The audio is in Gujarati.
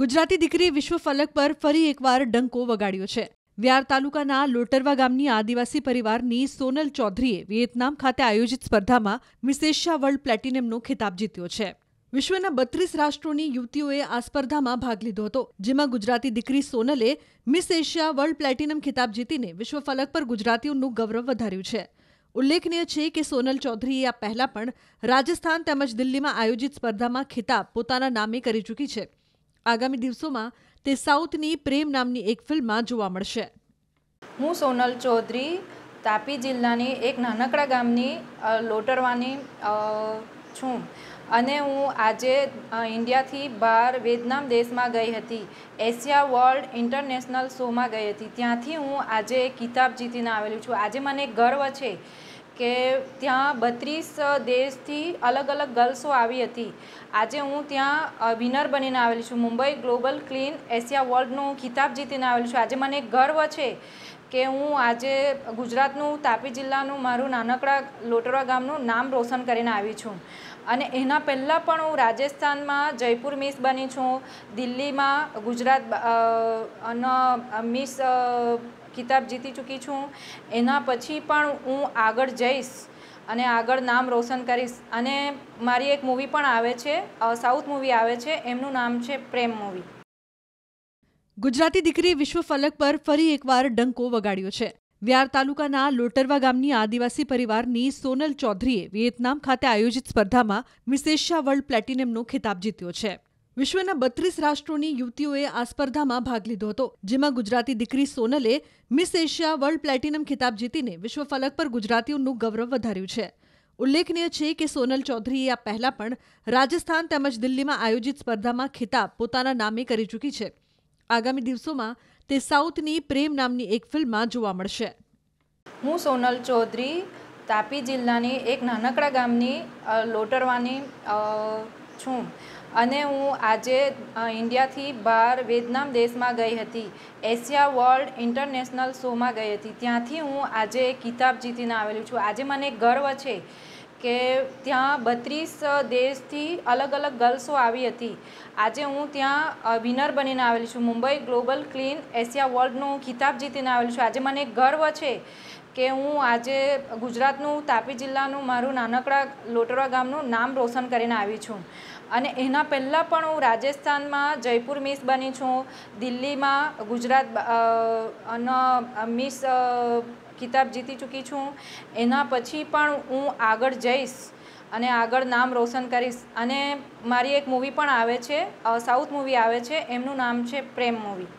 ગુજરાતી દીકરી વિશ્વ ફલક પર ફરી એકવાર ડંકો વગાડ્યો છે વ્યાર તાલુકાના લોટરવા ગામની આદિવાસી પરિવારની સોનલ ચૌધરીએ વિયેતનામ ખાતે આયોજિત સ્પર્ધામાં મિસેશિયા વર્લ્ડ પ્લેટિનિયમનો ખિતાબ જીત્યો છે વિશ્વના બત્રીસ રાષ્ટ્રોની યુવતીઓએ આ સ્પર્ધામાં ભાગ લીધો હતો જેમાં ગુજરાતી દીકરી સોનલે મિસ એશિયા વર્લ્ડ પ્લેટિનમ ખિતાબ જીતીને વિશ્વ ફલક પર ગુજરાતીઓનું ગૌરવ વધાર્યું છે ઉલ્લેખનીય છે કે સોનલ ચૌધરીએ આ પહેલા પણ રાજસ્થાન તેમજ દિલ્હીમાં આયોજિત સ્પર્ધામાં ખિતાબ પોતાના નામે કરી ચૂકી છે આગામી દિવસોમાં તે સાઉથની પ્રેમ નામની એક ફિલ્મમાં જોવા મળશે હું સોનલ ચૌધરી તાપી જિલ્લાની એક નાનકડા ગામની લોટરવાની છું અને હું આજે ઇન્ડિયાથી બહાર વિયેતનામ દેશમાં ગઈ હતી એશિયા વર્લ્ડ ઇન્ટરનેશનલ શોમાં ગઈ હતી ત્યાંથી હું આજે કિતાબ જીતીને આવેલું છું આજે મને ગર્વ છે કે ત્યાં બત્રીસ દેશથી અલગ અલગ ગર્લ્સો આવી હતી આજે હું ત્યાં વિનર બનીને આવેલી છું મુંબઈ ગ્લોબલ ક્લીન એશિયા વર્લ્ડનો ખિતાબ જીતીને આવેલી છું આજે મને ગર્વ છે કે હું આજે ગુજરાતનું તાપી જિલ્લાનું મારું નાનકડા લોટરવા ગામનું નામ રોશન કરીને આવી છું અને એના પહેલાં પણ હું રાજસ્થાનમાં જયપુર મિસ બની છું દિલ્હીમાં ગુજરાત અને મિસ ખિતાબ જીતી ચૂકી છું એના પછી પણ હું આગળ જઈશ અને આગળ નામ રોશન કરીશ અને મારી એક મૂવી પણ આવે છે સાઉથ મૂવી આવે છે એમનું નામ છે પ્રેમ મૂવી ગુજરાતી દીકરી વિશ્વ ફલક પર ફરી એકવાર ડંકો વગાડ્યો છે વ્યાર તાલુકાના લોટરવા ગામની આદિવાસી પરિવારની સોનલ ચૌધરીએ વિયેતનામ ખાતે આયોજિત સ્પર્ધામાં મિસેશિયા વર્લ્ડ પ્લેટિનમનો ખિતાબ જીત્યો છે વિશ્વના બત્રીસ રાષ્ટ્રોની યુવતીઓએ આ સ્પર્ધામાં ભાગ લીધો હતો જેમાં ગુજરાતી દીકરી સોનલે મિસ એશિયા વર્લ્ડ પ્લેટિનમ ખિતાબ જીતીને વિશ્વ ફલક પર ગુજરાતીઓનું ગૌરવ વધાર્યું છે ઉલ્લેખનીય છે કે સોનલ ચૌધરીએ આ પહેલા પણ રાજસ્થાન તેમજ દિલ્હીમાં આયોજિત સ્પર્ધામાં ખિતાબ પોતાના નામે કરી ચૂકી છે આગામી દિવસોમાં તે સાઉથની પ્રેમ નામની એક ફિલ્મમાં જોવા મળશે હું સોનલ ચૌધરી તાપી જિલ્લાની એક નાનકડા ગામની લોટરવાની છું અને હું આજે ઇન્ડિયાથી બહાર વિયેતનામ દેશમાં ગઈ હતી એશિયા વર્લ્ડ ઇન્ટરનેશનલ શોમાં ગઈ હતી ત્યાંથી હું આજે કિતાબ જીતીને આવેલું છું આજે મને ગર્વ છે કે ત્યાં બત્રીસ દેશથી અલગ અલગ ગર્લ્સો આવી હતી આજે હું ત્યાં વિનર બનીને આવેલી છું મુંબઈ ગ્લોબલ ક્લીન એશિયા વર્લ્ડનો ખિતાબ જીતીને આવેલી છું આજે મને ગર્વ છે કે હું આજે ગુજરાતનું તાપી જિલ્લાનું મારું નાનકડા લોટરા ગામનું નામ રોશન કરીને આવી છું અને એના પહેલાં પણ હું રાજસ્થાનમાં જયપુર મિસ બની છું દિલ્હીમાં ગુજરાત મિસ કિતાબ જીતી ચૂકી છું એના પછી પણ હું આગળ જઈશ અને આગળ નામ રોશન કરીશ અને મારી એક મૂવી પણ આવે છે સાઉથ મૂવી આવે છે એમનું નામ છે પ્રેમ મૂવી